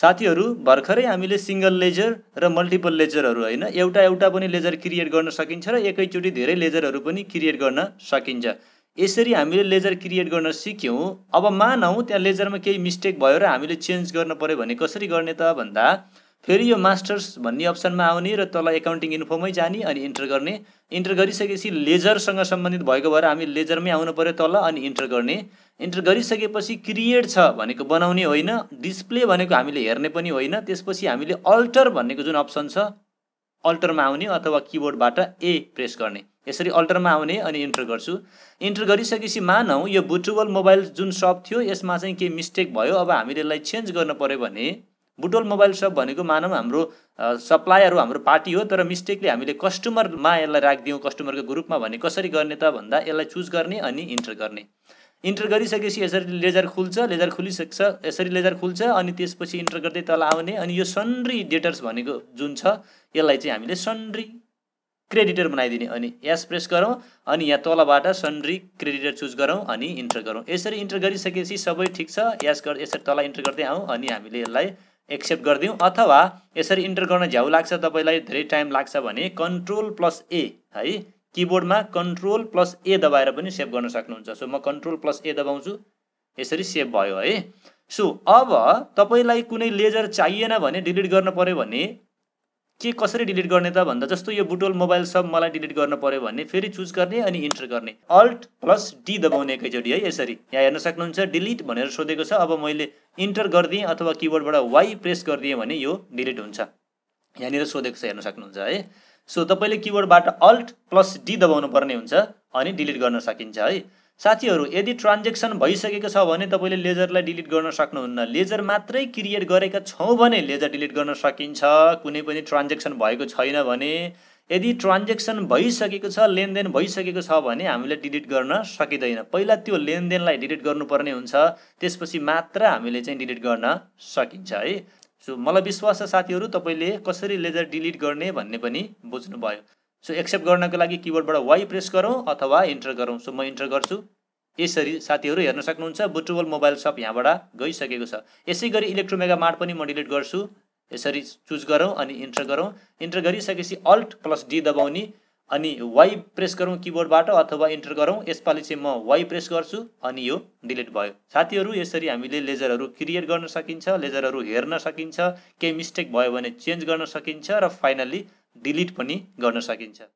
साथीहरू भर्खरै हामीले सिङ्गल लेजर र मल्टिपल लेजरहरू होइन एउटा एउटा पनि लेजर क्रिएट गर्न सकिन्छ र एकैचोटि धेरै लेजरहरू पनि क्रिएट गर्न सकिन्छ यसरी हामीले लेजर क्रिएट गर्न सिक्यौँ अब मानौँ त्यहाँ लेजरमा केही मिस्टेक भयो र हामीले चेन्ज गर्न पऱ्यो भने कसरी गर्ने त भन्दा फेरि यो मास्टर्स भन्ने अप्सनमा आउने र तल एकाउन्टिङ इन्फोमै जाने अनि इन्टर गर्ने इन्टर गरिसकेपछि लेजरसँग सम्बन्धित भएको भएर हामी लेजरमै आउनु पऱ्यो तल अनि इन्टर गर्ने इन्टर गरिसकेपछि क्रिएट छ भनेको बनाउने होइन डिस्प्ले भनेको हामीले हेर्ने पनि होइन त्यसपछि हामीले अल्टर भन्नेको जुन अप्सन छ अल्टरमा आउने अथवा किबोर्डबाट ए प्रेस गर्ने यसरी अल्टरमा आउने अनि इन्टर गर्छु इन्टर गरिसकेपछि मानौ यो बुटुवल मोबाइल जुन सप थियो यसमा चाहिँ केही मिस्टेक भयो अब हामीले यसलाई चेन्ज गर्नु पऱ्यो भने बुटोल मोबाइल सप भनेको मानव हाम्रो सप्लायर हाम्रो पार्टी हो तर मिस्टेकले हामीले कस्टमरमा यसलाई राखिदिउँ कस्टमरको ग्रुपमा भने कसरी गर्ने त भन्दा यसलाई चुज गर्ने अनि इन्टर गर्ने इन्टर गरिसकेपछि यसरी लेजर खुल्छ लेजर खुलिसक्छ यसरी लेजर खुल्छ अनि त्यसपछि इन्टर गर्दै तल आउने अनि यो सन्ड्री डेटर्स भनेको जुन छ यसलाई चाहिँ हामीले सन्ड्री क्रेडिटर बनाइदिने अनि यस प्रेस गरौँ अनि यहाँ तलबाट सन्ड्री क्रेडिटर चुज गरौँ अनि इन्टर गरौँ यसरी इन्टर गरिसकेपछि सबै ठिक छ यस यसरी तल इन्टर गर्दै आउँ अनि हामीले यसलाई एक्सेप्ट गरिदिउँ अथवा यसरी इन्टर गर्न झ्याउ लाग्छ तपाईँलाई धेरै टाइम लाग्छ भने कन्ट्रोल प्लस ए है किबोर्डमा कन्ट्रोल प्लस ए दबाएर पनि सेभ गर्न सक्नुहुन्छ सो म कन्ट्रोल प्लस ए दबाउँछु यसरी सेभ भयो है सो अब तपाईँलाई कुनै लेजर चाहिएन भने डिलिट गर्न पऱ्यो भने के कसरी डिलिट गर्ने त भन्दा जस्तो यो बुटोल मोबाइल सब मलाई डिलिट गर्नु पर्यो भने फेरि चुज गर्ने अनि इन्टर गर्ने अल्ट प्लस डी दबाउने एकैचोटि है यसरी यहाँ हेर्न सक्नुहुन्छ डिलिट भनेर सोधेको छ अब मैले इन्टर गरिदिएँ अथवा किबोर्डबाट वाइ प्रेस गरिदिएँ भने यो डिलिट हुन्छ यहाँनिर सोधेको छ हेर्न सक्नुहुन्छ है सो तपाईँले किबोर्डबाट अल्ट प्लस डी दबाउनु पर्ने हुन्छ अनि डिलिट गर्न सकिन्छ है साथीहरू यदि ट्रान्जेक्सन भइसकेको छ भने तपाईँले लेजरलाई डिलिट गर्न सक्नुहुन्न लेजर मात्रै क्रिएट गरेका छौँ भने लेजर डिलिट गर्न सकिन्छ कुनै पनि ट्रान्जेक्सन भएको छैन भने यदि ट्रान्जेक्सन भइसकेको छ लेनदेन भइसकेको छ भने हामीले डिलिट गर्न सकिँदैन पहिला त्यो लेनदेनलाई डिलिट गर्नुपर्ने हुन्छ त्यसपछि मात्र हामीले चाहिँ डिलिट गर्न सकिन्छ है सो मलाई विश्वास छ साथीहरू तपाईँले कसरी लेजर डिलिट गर्ने भन्ने पनि बुझ्नुभयो सो एक्सेप्ट गर्नको लागि किबोर्डबाट वाइ प्रेस गरौँ अथवा इन्टर गरौँ सो म इन्टर गर्छु यसरी साथीहरू हेर्न सक्नुहुन्छ बुटुबल मोबाइल सप यहाँबाट गइसकेको छ यसै गरी इलेक्ट्रोमेगा मार्ट पनि म डिलिट गर्छु यसरी चुज गरौँ अनि इन्टर गरौँ इन्टर गरिसकेपछि अल्ट प्लस डी दबाउने अनि वाइ प्रेस गरौँ किबोर्डबाट अथवा इन्टर गरौँ यसपालि चाहिँ म वाइ प्रेस गर्छु अनि यो डिलिट भयो साथीहरू यसरी हामीले लेजरहरू क्रिएट गर्न सकिन्छ लेजरहरू हेर्न सकिन्छ केही मिस्टेक भयो भने चेन्ज गर्न सकिन्छ र फाइनल्ली डिलिट पनि गर्न सकिन्छ